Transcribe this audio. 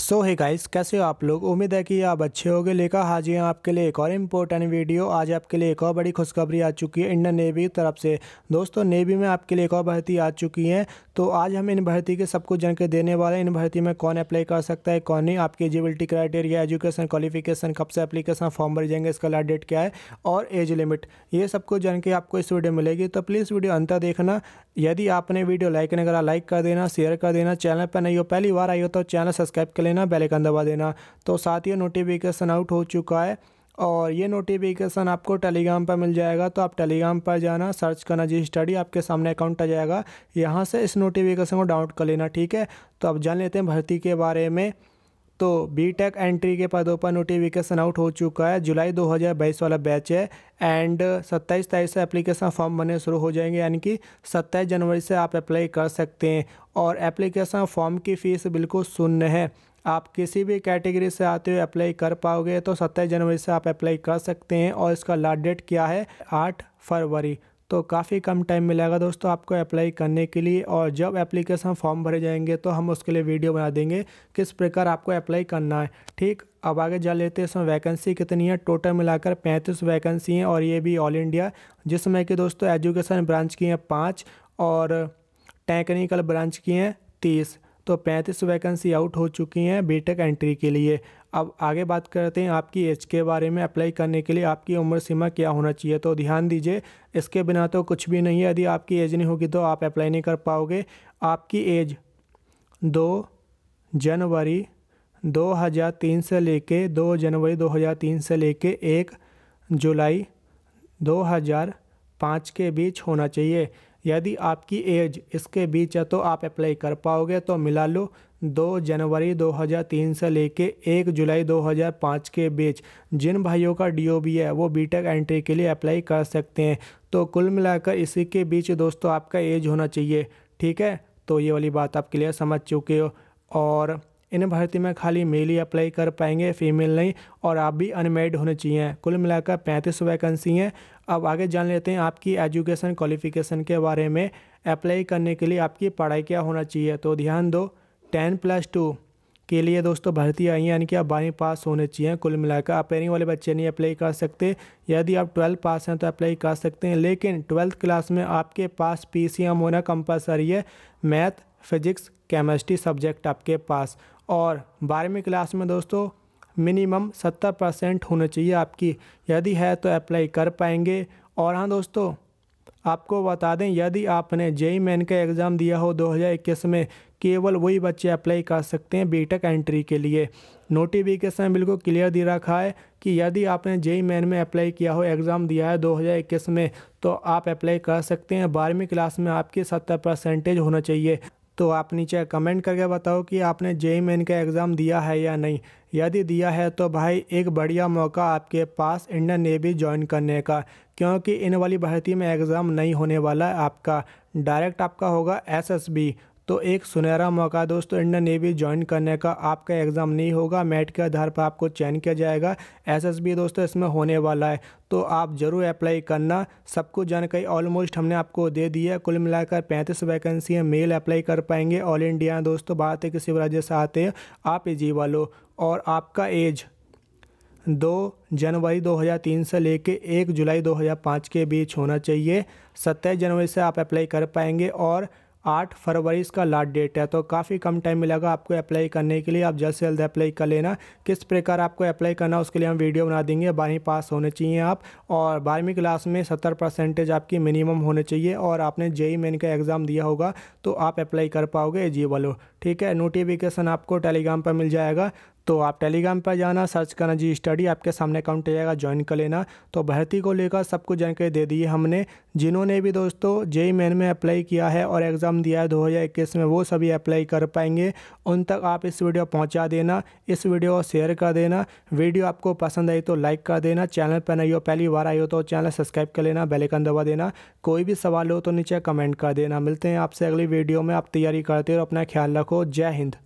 सो है गाइस कैसे हो आप लोग उम्मीद है कि आप अच्छे होगे लेकर हाजिर हैं आपके लिए एक और इम्पोर्टेंट वीडियो आज आपके लिए एक और बड़ी खुशखबरी आ चुकी है इंडियन नेवी की तरफ से दोस्तों नेवी में आपके लिए एक और भर्ती आ चुकी है तो आज हम इन भर्ती के सब कुछ के देने वाले हैं इन भर्ती में कौन अप्लाई कर सकता है कौन नहीं आपकी एलिजिबिलिटी क्राइटेरिया एजुकेशन क्वालिफिकेशन कब से अप्लीकेशन फॉर्म भर जाएंगे इसका लास्ट डेट क्या है और एज लिमिट ये सबको कुछ जान के आपको इस वीडियो मिलेगी तो प्लीज़ वीडियो अंतर देखना यदि आपने वीडियो लाइक नहीं करा लाइक कर देना शेयर कर देना चैनल पर नहीं हो पहली बार आई हो तो चैनल सब्सक्राइब कर लेना बेल दबा देना तो साथ ही नोटिफिकेशन आउट हो चुका है और ये नोटिफिकेशन आपको टेलीग्राम पर मिल जाएगा तो आप टेलीग्राम पर जाना सर्च करना जी स्टडी आपके सामने अकाउंट आ जाएगा यहाँ से इस नोटिफिकेशन को डाउनलोड कर लेना ठीक है तो आप जान लेते हैं भर्ती के बारे में तो बी टेक एंट्री के पदों पर नोटिफिकेशन आउट हो चुका है जुलाई 2022 वाला बैच है एंड 27 तारीख से एप्लीकेशन फॉर्म बनने शुरू हो जाएंगे यानी कि 27 जनवरी से आप अप्लाई कर सकते हैं और एप्लीकेशन फॉर्म की फ़ीस बिल्कुल शून्य है आप किसी भी कैटेगरी से आते हुए अप्लाई कर पाओगे तो सत्ताईस जनवरी से आप अप्लाई कर सकते हैं और इसका लास्ट डेट क्या है आठ फरवरी तो काफ़ी कम टाइम मिलेगा दोस्तों आपको अप्लाई करने के लिए और जब एप्लीकेशन फॉर्म भरे जाएंगे तो हम उसके लिए वीडियो बना देंगे किस प्रकार आपको अप्लाई करना है ठीक अब आगे जा लेते हैं इसमें वैकेंसी कितनी है टोटल मिलाकर पैंतीस वैकेंसी हैं और ये भी ऑल इंडिया जिसमें कि दोस्तों एजुकेशन ब्रांच की हैं पाँच और टेक्निकल ब्रांच की हैं तीस तो पैंतीस वैकेंसी आउट हो चुकी हैं बीटेक एंट्री के लिए अब आगे बात करते हैं आपकी एज के बारे में अप्लाई करने के लिए आपकी उम्र सीमा क्या होना चाहिए तो ध्यान दीजिए इसके बिना तो कुछ भी नहीं है यदि आपकी एज नहीं होगी तो आप अप्लाई नहीं कर पाओगे आपकी एज दो जनवरी 2003 से लेके दो जनवरी 2003 से लेके एक जुलाई 2005 के बीच होना चाहिए यदि आपकी एज इसके बीच है तो आप अप्लाई कर पाओगे तो मिला लो दो जनवरी 2003 से लेके एक जुलाई 2005 के बीच जिन भाइयों का डीओबी है वो बीटेक एंट्री के लिए अप्लाई कर सकते हैं तो कुल मिलाकर इसी के बीच दोस्तों आपका एज होना चाहिए ठीक है तो ये वाली बात आप क्लियर समझ चुके हो और इन भर्ती में खाली मेल ही अप्लाई कर पाएंगे फीमेल नहीं और आप भी अनमेड होने चाहिए कुल मिलाकर पैंतीस वैकेंसी हैं अब आगे जान लेते हैं आपकी एजुकेशन क्वालिफिकेशन के बारे में अप्लाई करने के लिए आपकी पढ़ाई क्या होना चाहिए तो ध्यान दो टेन प्लस टू के लिए दोस्तों भर्ती आई है यानी कि आप बारहवीं पास होने चाहिए कुल मिलाकर पेरिंग वाले बच्चे नहीं अप्लाई कर सकते यदि आप ट्वेल्थ पास हैं तो अप्लाई कर सकते हैं लेकिन ट्वेल्थ क्लास में आपके पास पीसीएम होना कंपलसरी है मैथ फिजिक्स केमिस्ट्री सब्जेक्ट आपके पास और बारहवीं क्लास में दोस्तों मिनिमम सत्तर परसेंट होना चाहिए आपकी यदि है तो अप्लाई कर पाएंगे और हाँ दोस्तों आपको बता दें यदि आपने जेई मैन e e का एग्ज़ाम दिया हो 2021 में केवल वही बच्चे अप्लाई कर सकते हैं बीटेक एंट्री के लिए नोटिफिकेशन बिल्कुल क्लियर दे रखा है कि यदि आपने जेई मैन e में अप्लाई किया हो एग्ज़ाम दिया है 2021 में तो आप अप्लाई कर सकते हैं बारहवीं क्लास में आपकी सत्तर परसेंटेज होना चाहिए तो आप नीचे कमेंट करके बताओ कि आपने जेई मेन का एग्ज़ाम दिया है या नहीं यदि दिया है तो भाई एक बढ़िया मौका आपके पास इंडियन नेवी ज्वाइन करने का क्योंकि इन वाली भर्ती में एग्ज़ाम नहीं होने वाला है आपका डायरेक्ट आपका होगा एसएसबी तो एक सुनहरा मौका दोस्तों इंडियन नेवी ज्वाइन करने का आपका एग्ज़ाम नहीं होगा मेट के आधार पर आपको चयन किया जाएगा एसएसबी दोस्तों इसमें होने वाला है तो आप ज़रूर अप्लाई करना सब कुछ जानकारी ऑलमोस्ट हमने आपको दे दी है कुल मिलाकर पैंतीस वैकेंसी है मेल अप्लाई कर पाएंगे ऑल इंडिया दोस्तों भारत के किसी राज्य से आते हैं आप एजीवा लो और आपका एज दो जनवरी 2003 से लेके एक जुलाई 2005 के बीच होना चाहिए सत्ताईस जनवरी से आप अप्लाई कर पाएंगे और आठ फरवरी इसका लास्ट डेट है तो काफ़ी कम टाइम मिलेगा आपको अप्लाई करने के लिए आप जल्द से जल्द अप्लाई कर लेना किस प्रकार आपको अप्लाई करना उसके लिए हम वीडियो बना देंगे बारहवीं पास होने चाहिए आप और बारहवीं क्लास में सत्तर परसेंटेज आपकी मिनिमम होने चाहिए और आपने जेई मेन का एग्ज़ाम दिया होगा तो आप अप्लाई कर पाओगे एजी हो ठीक है नोटिफिकेशन आपको टेलीग्राम पर मिल जाएगा तो आप टेलीग्राम पर जाना सर्च करना जी स्टडी आपके सामने अकाउंट आ जाएगा ज्वाइन कर लेना तो भर्ती को लेकर सब कुछ जानकारी दे दी है हमने जिन्होंने भी दोस्तों जेई मेन में अप्लाई किया है और एग्ज़ाम दिया है दो में वो सभी अप्लाई कर पाएंगे उन तक आप इस वीडियो पहुँचा देना इस वीडियो को शेयर कर देना वीडियो आपको पसंद आई तो लाइक कर देना चैनल पर नहीं हो पहली बार आई हो तो चैनल सब्सक्राइब कर लेना बेलकन दबा देना कोई भी सवाल हो तो नीचे कमेंट कर देना मिलते हैं आपसे अगली वीडियो में आप तैयारी करते हो अपना ख्याल रखो जय हिंद